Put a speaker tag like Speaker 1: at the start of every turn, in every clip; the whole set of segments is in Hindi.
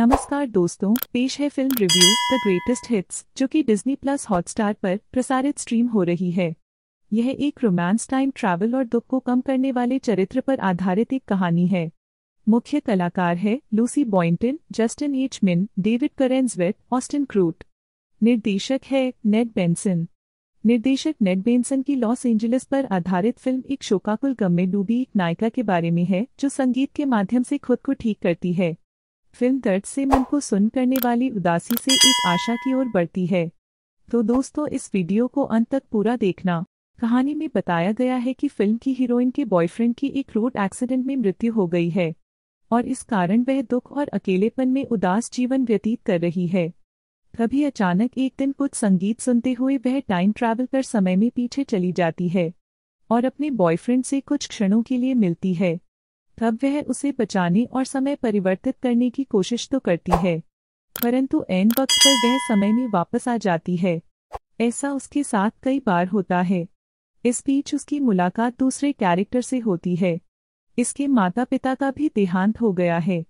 Speaker 1: नमस्कार दोस्तों पेश है film review the greatest hits जो कि डिज्नी प्लस हॉटस्टार पर प्रसारित स्ट्रीम हो रही है यह एक रोमांस टाइम ट्रैवल और दुख को कम करने वाले चरित्र पर आधारित एक कहानी है मुख्य कलाकार है Lucy Boynton Justin H Min David Corenswet Austin Crute निर्देशक है नेड बेंसन निर्देशक नेड बेंसन की लॉस एंजलिस पर आधारित फिल्म एक शोकाकुल गम में डूबी एक नायिका के बारे में है जो संगीत के माध्यम से खुद को ठीक करती है फिल्म दर्द से मन को सुन करने वाली उदासी से एक आशा की ओर बढ़ती है तो दोस्तों इस वीडियो को अंत तक पूरा देखना कहानी में बताया गया है कि फिल्म की हीरोइन के बॉयफ्रेंड की एक रोड एक्सीडेंट में मृत्यु हो गई है और इस कारण वह दुख और अकेलेपन में उदास जीवन व्यतीत कर रही है कभी अचानक एक दिन कुछ संगीत सुनते हुए वह टाइम ट्रैवल कर समय में पीछे चली जाती है और अपने बॉयफ्रेंड से कुछ क्षणों के लिए मिलती है तब वह उसे बचाने और समय परिवर्तित करने की कोशिश तो करती है परंतु एन वक्त पर वह समय में वापस आ जाती है ऐसा उसके साथ कई बार होता है इस बीच उसकी मुलाकात दूसरे कैरेक्टर से होती है इसके माता पिता का भी देहांत हो गया है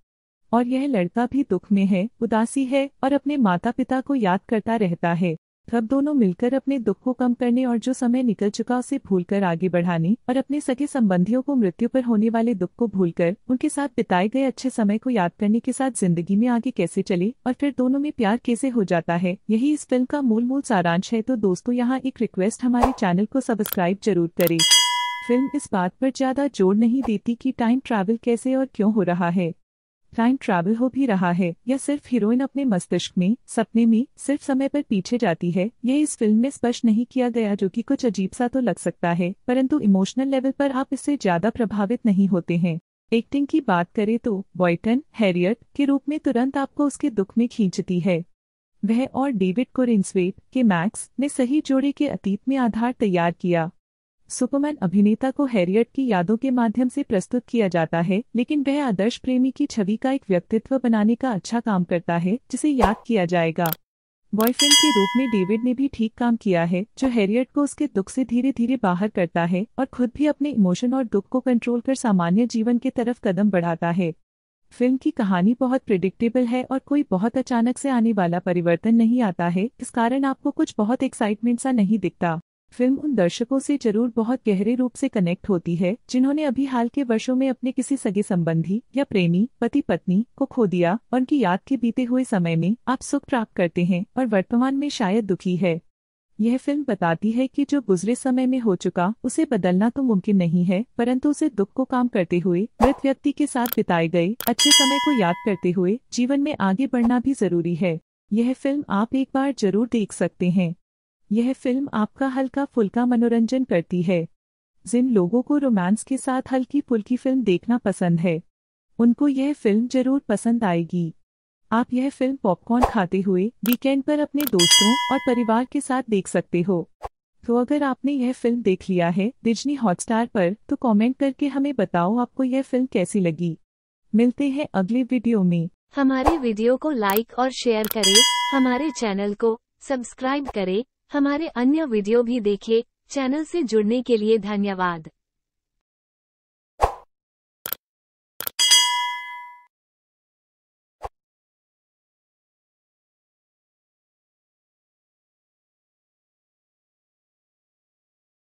Speaker 1: और यह लड़का भी दुख में है उदासी है और अपने माता पिता को याद करता रहता है तब दोनों मिलकर अपने दुख को कम करने और जो समय निकल चुका उसे भूलकर आगे बढ़ाने और अपने सके संबंधियों को मृत्यु पर होने वाले दुख को भूलकर उनके साथ बिताए गए अच्छे समय को याद करने के साथ जिंदगी में आगे कैसे चले और फिर दोनों में प्यार कैसे हो जाता है यही इस फिल्म का मूल मूल सारांश है तो दोस्तों यहाँ एक रिक्वेस्ट हमारे चैनल को सब्सक्राइब जरूर करे फिल्म इस बात पर ज्यादा जोर नहीं देती कि टाइम ट्रैवल कैसे और क्यों हो रहा है टाइम ट्रैवल हो भी रहा है या सिर्फ हीरोइन अपने मस्तिष्क में सपने में सिर्फ समय पर पीछे जाती है ये इस फिल्म में स्पष्ट नहीं किया गया जो कि कुछ अजीब सा तो लग सकता है परंतु इमोशनल लेवल पर आप इससे ज्यादा प्रभावित नहीं होते हैं एक्टिंग की बात करें तो बॉयटन हैरियट के रूप में तुरंत आपको उसके दुख में खींचती है वह और डेविड कोरिंसवेट के मैक्स ने सही जोड़े के अतीत में आधार तैयार किया सुपरमैन अभिनेता को हैरियट की यादों के माध्यम से प्रस्तुत किया जाता है लेकिन वह आदर्श प्रेमी की छवि का एक व्यक्तित्व बनाने का अच्छा काम करता है जिसे याद किया जाएगा बॉयफ्रेंड के रूप में डेविड ने भी ठीक काम किया है जो हैरियट को उसके दुख से धीरे धीरे बाहर करता है और खुद भी अपने इमोशन और दुख को कंट्रोल कर सामान्य जीवन की तरफ कदम बढ़ाता है फिल्म की कहानी बहुत प्रिडिक्टेबल है और कोई बहुत अचानक से आने वाला परिवर्तन नहीं आता है इस कारण आपको कुछ बहुत एक्साइटमेंट सा नहीं दिखता फिल्म उन दर्शकों से जरूर बहुत गहरे रूप से कनेक्ट होती है जिन्होंने अभी हाल के वर्षों में अपने किसी सगे संबंधी या प्रेमी पति पत्नी को खो दिया और उनकी याद के बीते हुए समय में आप सुख प्राप्त करते हैं और वर्तमान में शायद दुखी है यह फिल्म बताती है कि जो गुजरे समय में हो चुका उसे बदलना तो मुमकिन नहीं है परंतु उसे दुख को काम करते हुए मृत व्यक्ति के साथ बिताए गए अच्छे समय को याद करते हुए जीवन में आगे बढ़ना भी जरूरी है यह फिल्म आप एक बार जरूर देख सकते हैं यह फिल्म आपका हल्का फुल्का मनोरंजन करती है जिन लोगों को रोमांस के साथ हल्की फुल्की फिल्म देखना पसंद है उनको यह फिल्म जरूर पसंद आएगी आप यह फिल्म पॉपकॉर्न खाते हुए वीकेंड पर अपने दोस्तों और परिवार के साथ देख सकते हो तो अगर आपने यह फिल्म देख लिया है डिजनी हॉटस्टार पर तो कमेंट करके हमें बताओ आपको यह फिल्म कैसी लगी मिलते हैं अगले वीडियो में हमारे वीडियो को लाइक और शेयर करें हमारे चैनल को सब्सक्राइब करें हमारे अन्य वीडियो भी देखें। चैनल से जुड़ने के लिए धन्यवाद